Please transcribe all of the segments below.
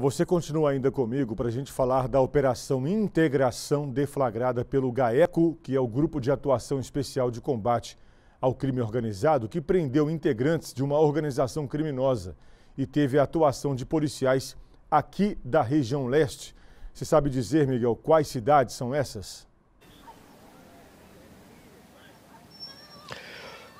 Você continua ainda comigo para a gente falar da operação Integração deflagrada pelo GAECO, que é o Grupo de Atuação Especial de Combate ao Crime Organizado, que prendeu integrantes de uma organização criminosa e teve a atuação de policiais aqui da região leste. Você sabe dizer, Miguel, quais cidades são essas?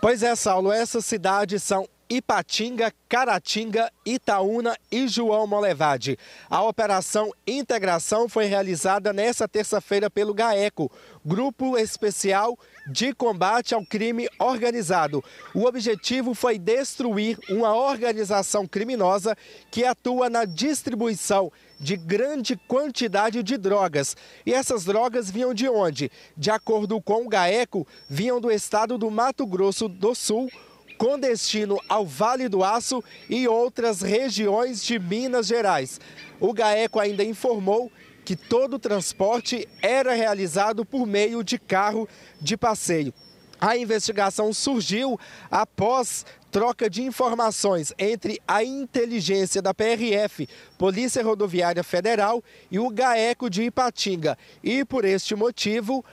Pois é, Saulo, essas cidades são Ipatinga, Caratinga, Itaúna e João Molevade. A operação Integração foi realizada nesta terça-feira pelo GAECO, Grupo Especial de Combate ao Crime Organizado. O objetivo foi destruir uma organização criminosa que atua na distribuição de grande quantidade de drogas. E essas drogas vinham de onde? De acordo com o GAECO, vinham do estado do Mato Grosso do Sul, com destino ao Vale do Aço e outras regiões de Minas Gerais. O GAECO ainda informou que todo o transporte era realizado por meio de carro de passeio. A investigação surgiu após troca de informações entre a inteligência da PRF, Polícia Rodoviária Federal e o GAECO de Ipatinga. E por este motivo,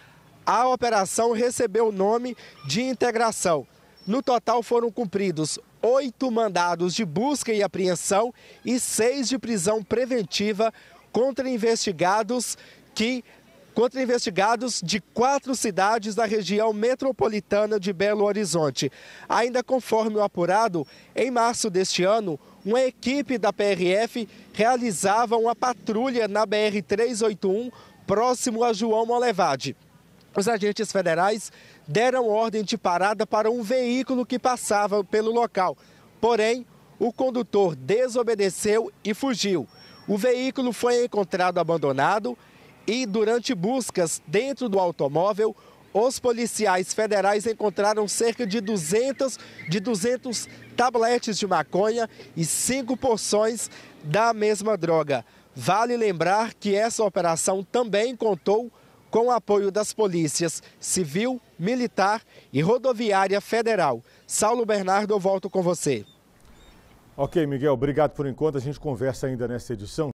a operação recebeu o nome de integração. No total foram cumpridos oito mandados de busca e apreensão e seis de prisão preventiva contra investigados que contra investigados de quatro cidades da região metropolitana de Belo Horizonte. Ainda conforme o apurado, em março deste ano, uma equipe da PRF realizava uma patrulha na BR 381 próximo a João Molevade os agentes federais deram ordem de parada para um veículo que passava pelo local. Porém, o condutor desobedeceu e fugiu. O veículo foi encontrado abandonado e, durante buscas dentro do automóvel, os policiais federais encontraram cerca de 200, de 200 tabletes de maconha e cinco porções da mesma droga. Vale lembrar que essa operação também contou com o apoio das polícias civil, militar e rodoviária federal. Saulo Bernardo, eu volto com você. Ok, Miguel, obrigado por enquanto. A gente conversa ainda nessa edição.